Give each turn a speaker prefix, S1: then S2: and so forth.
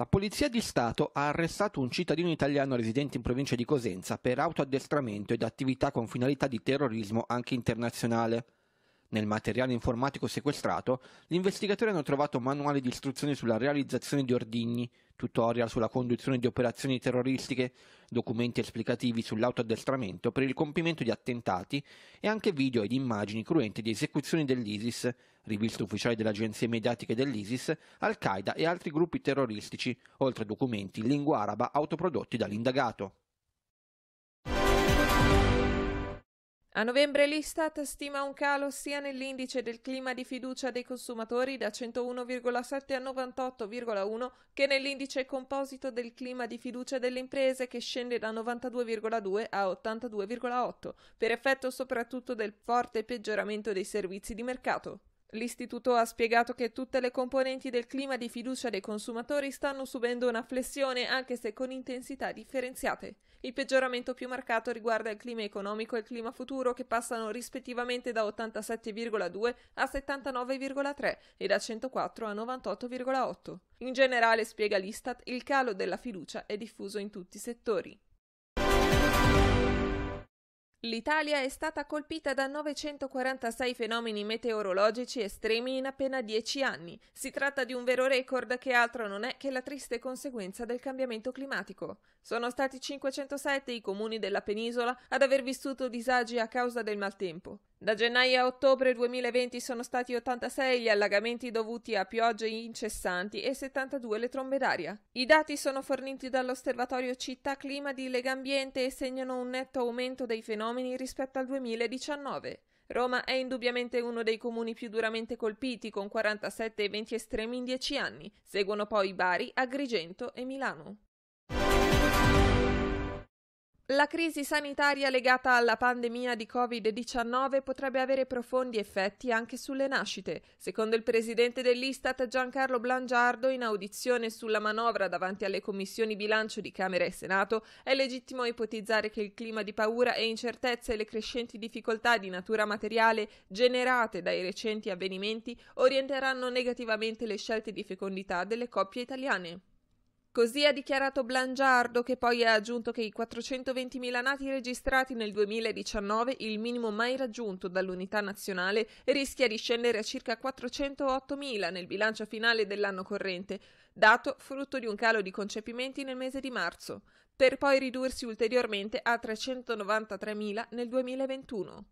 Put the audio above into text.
S1: La Polizia di Stato ha arrestato un cittadino italiano residente in provincia di Cosenza per autoaddestramento ed attività con finalità di terrorismo anche internazionale. Nel materiale informatico sequestrato, gli investigatori hanno trovato manuali di istruzioni sulla realizzazione di ordigni, tutorial sulla conduzione di operazioni terroristiche, documenti esplicativi sull'autoaddestramento per il compimento di attentati e anche video ed immagini cruenti di esecuzioni dell'ISIS, riviste ufficiali delle agenzie mediatiche dell'ISIS, Al-Qaeda e altri gruppi terroristici, oltre a documenti in lingua araba autoprodotti dall'indagato.
S2: A novembre l'Istat stima un calo sia nell'indice del clima di fiducia dei consumatori da 101,7 a 98,1 che nell'indice composito del clima di fiducia delle imprese che scende da 92,2 a 82,8 per effetto soprattutto del forte peggioramento dei servizi di mercato. L'istituto ha spiegato che tutte le componenti del clima di fiducia dei consumatori stanno subendo una flessione anche se con intensità differenziate. Il peggioramento più marcato riguarda il clima economico e il clima futuro che passano rispettivamente da 87,2 a 79,3 e da 104 a 98,8. In generale, spiega l'Istat, il calo della fiducia è diffuso in tutti i settori. L'Italia è stata colpita da 946 fenomeni meteorologici estremi in appena 10 anni. Si tratta di un vero record che altro non è che la triste conseguenza del cambiamento climatico. Sono stati 507 i comuni della penisola ad aver vissuto disagi a causa del maltempo. Da gennaio a ottobre 2020 sono stati 86 gli allagamenti dovuti a piogge incessanti e 72 le trombe d'aria. I dati sono forniti dall'osservatorio Città Clima di Legambiente e segnano un netto aumento dei fenomeni rispetto al 2019. Roma è indubbiamente uno dei comuni più duramente colpiti, con 47 eventi estremi in 10 anni. Seguono poi Bari, Agrigento e Milano. La crisi sanitaria legata alla pandemia di Covid-19 potrebbe avere profondi effetti anche sulle nascite. Secondo il presidente dell'Istat Giancarlo Blangiardo, in audizione sulla manovra davanti alle commissioni bilancio di Camera e Senato, è legittimo ipotizzare che il clima di paura e incertezza e le crescenti difficoltà di natura materiale generate dai recenti avvenimenti orienteranno negativamente le scelte di fecondità delle coppie italiane. Così ha dichiarato Blangiardo, che poi ha aggiunto che i 420.000 nati registrati nel 2019, il minimo mai raggiunto dall'unità nazionale, rischia di scendere a circa 408.000 nel bilancio finale dell'anno corrente, dato frutto di un calo di concepimenti nel mese di marzo, per poi ridursi ulteriormente a 393.000 nel 2021.